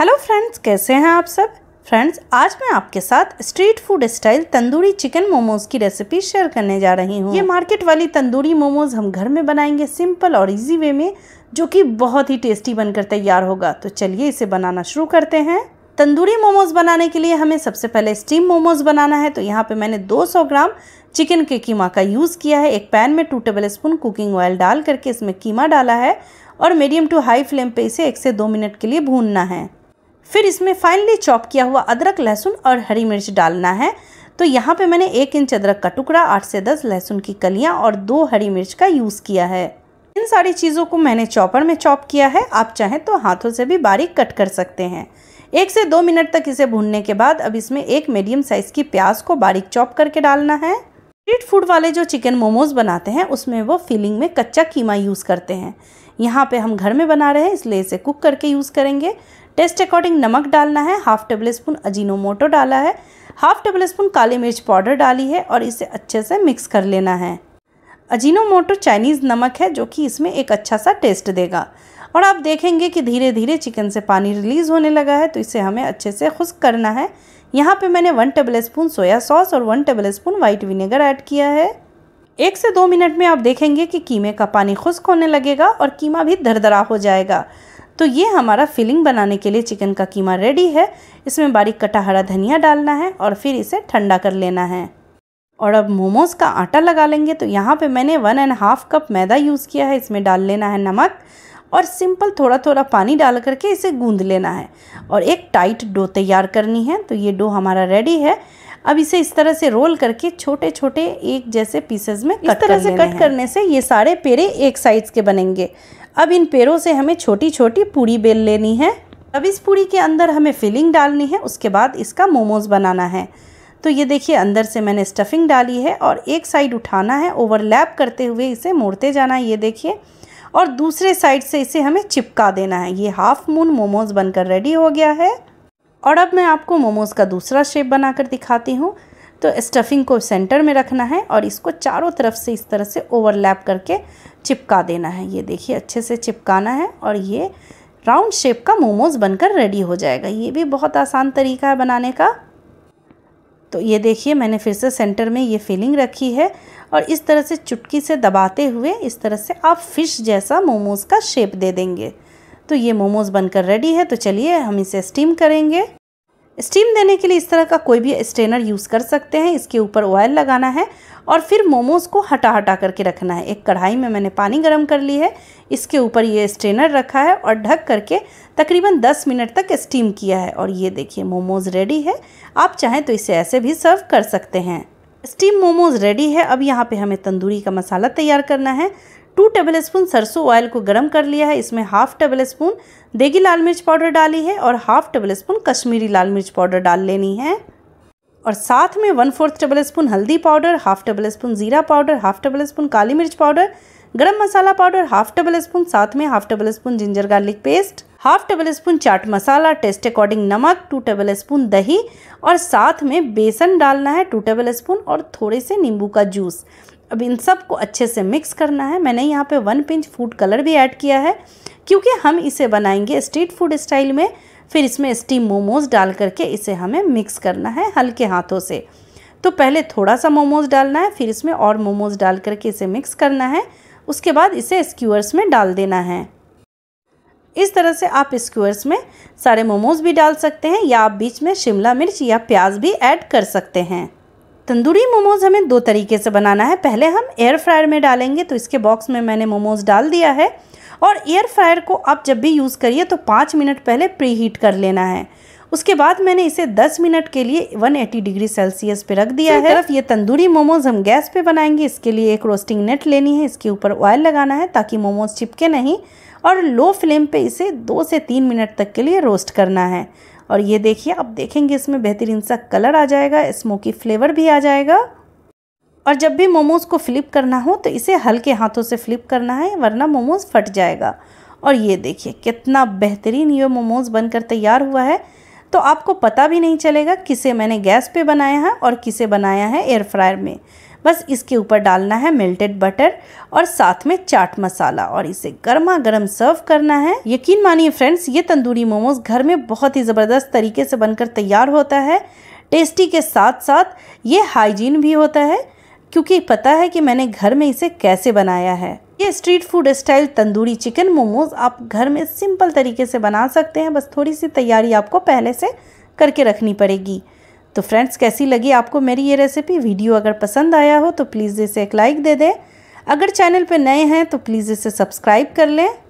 hello friends कैसे हैं आप सब फ्रेंड्स आज मैं आपके साथ street food style tandoori chicken momos की रेसिपी शेयर करने जा रही हूँ ये मार्केट वाली तंदूरी मोमोज हम घर में बनाएंगे सिंपल और इजी वे में जो कि बहुत ही टेस्टी बनकर तैयार होगा तो चलिए इसे बनाना शुरू करते हैं तंदूरी मोमोज बनाने के लिए हमें सबसे पहले स्टीम मोमोज बनाना है तो यहाँ पे मैंने 200 ग्राम चिकन के कीमा का यूज़ किया है एक पैन में two tablespoon cooking oil डाल करके इसमें कीमा डाला है और मीडियम टू हाई फ्लेम पे इसे एक से दो मिनट के लिए भूनना है फिर इसमें फाइनली चॉप किया हुआ अदरक लहसुन और हरी मिर्च डालना है तो यहाँ पे मैंने एक इंच अदरक का टुकड़ा आठ से दस लहसुन की कलियाँ और दो हरी मिर्च का यूज़ किया है इन सारी चीज़ों को मैंने चॉपर में चॉप किया है आप चाहें तो हाथों से भी बारीक कट कर सकते हैं एक से दो मिनट तक इसे भूनने के बाद अब इसमें एक मीडियम साइज़ की प्याज को बारीक चॉप करके डालना है स्ट्रीट फूड वाले जो चिकन मोमोज बनाते हैं उसमें वो फिलिंग में कच्चा कीमा यूज़ करते हैं यहाँ पे हम घर में बना रहे हैं इसलिए इसे कुक करके यूज़ करेंगे टेस्ट अकॉर्डिंग नमक डालना है हाफ टेबल स्पून अजीनोमोटो डाला है हाफ टेबल स्पून काली मिर्च पाउडर डाली है और इसे अच्छे से मिक्स कर लेना है अजीनोमोटो चाइनीज़ नमक है जो कि इसमें एक अच्छा सा टेस्ट देगा और आप देखेंगे कि धीरे धीरे चिकन से पानी रिलीज़ होने लगा है तो इसे हमें अच्छे से खुश्क करना है यहाँ पे मैंने one tablespoon soya sauce और one tablespoon white vinegar add किया है एक से दो मिनट में आप देखेंगे कि कीमे का पानी खुश्क होने लगेगा और कीमा भी दरदरा हो जाएगा तो ये हमारा फिलिंग बनाने के लिए चिकन का कीमा रेडी है इसमें बारीक कटा हरा धनिया डालना है और फिर इसे ठंडा कर लेना है और अब मोमोज़ का आटा लगा लेंगे तो यहाँ पे मैंने वन एंड हाफ़ कप मैदा यूज़ किया है इसमें डाल लेना है नमक और सिंपल थोड़ा थोड़ा पानी डाल करके इसे गूंद लेना है और एक टाइट डो तैयार करनी है तो ये डो हमारा रेडी है अब इसे इस तरह से रोल करके छोटे छोटे एक जैसे पीसेस में इस तरह से कट करने से ये सारे पेड़े एक साइज के बनेंगे अब इन पेड़ों से हमें छोटी छोटी पूड़ी बेल लेनी है अब इस पूड़ी के अंदर हमें फिलिंग डालनी है उसके बाद इसका मोमोज बनाना है तो ये देखिए अंदर से मैंने स्टफिंग डाली है और एक साइड उठाना है ओवरलैप करते हुए इसे मोड़ते जाना है ये देखिए और दूसरे साइड से इसे हमें चिपका देना है ये हाफ मून मोमोज बनकर रेडी हो गया है और अब मैं आपको मोमोज़ का दूसरा शेप बनाकर दिखाती हूँ तो स्टफिंग को सेंटर में रखना है और इसको चारों तरफ से इस तरह से ओवरलैप करके चिपका देना है ये देखिए अच्छे से चिपकाना है और ये राउंड शेप का मोमोज़ बनकर रेडी हो जाएगा ये भी बहुत आसान तरीका है बनाने का तो ये देखिए मैंने फिर से सेंटर में ये फिलिंग रखी है और इस तरह से चुटकी से दबाते हुए इस तरह से आप फिश जैसा मोमोज़ का शेप दे देंगे तो ये मोमोज़ बनकर रेडी है तो चलिए हम इसे स्टीम करेंगे स्टीम देने के लिए इस तरह का कोई भी स्ट्रेनर यूज़ कर सकते हैं इसके ऊपर ऑयल लगाना है और फिर मोमोज़ को हटा हटा करके रखना है एक कढ़ाई में मैंने पानी गर्म कर ली है इसके ऊपर ये स्ट्रेनर रखा है और ढक करके तकरीबन 10 मिनट तक स्टीम किया है और ये देखिए मोमोज़ रेडी है आप चाहें तो इसे ऐसे भी सर्व कर सकते हैं स्टीम मोमोज़ रेडी है अब यहाँ पे हमें तंदूरी का मसाला तैयार करना है टू टेबल स्पून सरसों ऑयल को गर्म कर लिया है इसमें हाफ टेबल स्पून देगी लाल मिर्च पाउडर डाली है और हाफ टेबल स्पून कश्मीरी लाल मिर्च पाउडर डाल लेनी है और साथ में वन फोर्थ टेबल स्पून हल्दी पाउडर हाफ टेबल स्पून जीरा पाउडर हाफ टेबल स्पून काली मिर्च पाउडर गरम मसाला पाउडर हाफ टेबल स्पून साथ में half tablespoon ginger garlic paste half tablespoon चाट मसाला टेस्ट अकॉर्डिंग नमक टू टेबल स्पून दही और साथ में बेसन डालना है टू टेबल स्पून और थोड़े से नींबू का जूस अब इन सब को अच्छे से मिक्स करना है मैंने यहाँ पे वन पिंच फूड कलर भी ऐड किया है क्योंकि हम इसे बनाएंगे स्ट्रीट फूड स्टाइल में फिर इसमें स्टीम मोमोज डाल करके इसे हमें मिक्स करना है हल्के हाथों से तो पहले थोड़ा सा मोमोज डालना है फिर इसमें और मोमोज डाल करके इसे मिक्स करना है उसके बाद इसे स्क्यूअर्स में डाल देना है इस तरह से आप स्क्यूअर्स में सारे मोमोज भी डाल सकते हैं या आप बीच में शिमला मिर्च या प्याज भी ऐड कर सकते हैं तंदूरी मोमोज़ हमें दो तरीके से बनाना है पहले हम एयर फ्रायर में डालेंगे तो इसके बॉक्स में मैंने मोमोज़ डाल दिया है और एयर फ्रायर को आप जब भी यूज़ करिए तो पाँच मिनट पहले प्री हीट कर लेना है उसके बाद मैंने इसे 10 मिनट के लिए 180 डिग्री सेल्सियस पे रख दिया है तरफ ये तंदूरी मोमोज हम गैस पे बनाएंगे इसके लिए एक रोस्टिंग नेट लेनी है इसके ऊपर ऑयल लगाना है ताकि मोमोज चिपके नहीं और लो फ्लेम पे इसे दो से तीन मिनट तक के लिए रोस्ट करना है और ये देखिए आप देखेंगे इसमें बेहतरीन सा कलर आ जाएगा स्मोकी फ्लेवर भी आ जाएगा और जब भी मोमोज़ को फ्लिप करना हो तो इसे हल्के हाथों से फ्लिप करना है वरना मोमोज़ फट जाएगा और ये देखिए कितना बेहतरीन ये मोमोज़ बनकर तैयार हुआ है तो आपको पता भी नहीं चलेगा किसे मैंने गैस पे बनाया है और किसे बनाया है एयर फ्रायर में बस इसके ऊपर डालना है मेल्टेड बटर और साथ में चाट मसाला और इसे गर्मा गर्म सर्व करना है यकीन मानिए फ्रेंड्स ये तंदूरी मोमोज घर में बहुत ही ज़बरदस्त तरीके से बनकर तैयार होता है टेस्टी के साथ साथ ये हाइजीन भी होता है क्योंकि पता है कि मैंने घर में इसे कैसे बनाया है ये street food style tandoori chicken momos आप घर में सिंपल तरीके से बना सकते हैं बस थोड़ी सी तैयारी आपको पहले से करके रखनी पड़ेगी तो फ्रेंड्स कैसी लगी आपको मेरी ये रेसिपी वीडियो अगर पसंद आया हो तो प्लीज़ इसे एक लाइक दे दें अगर चैनल पर नए हैं तो प्लीज़ इसे सब्सक्राइब कर लें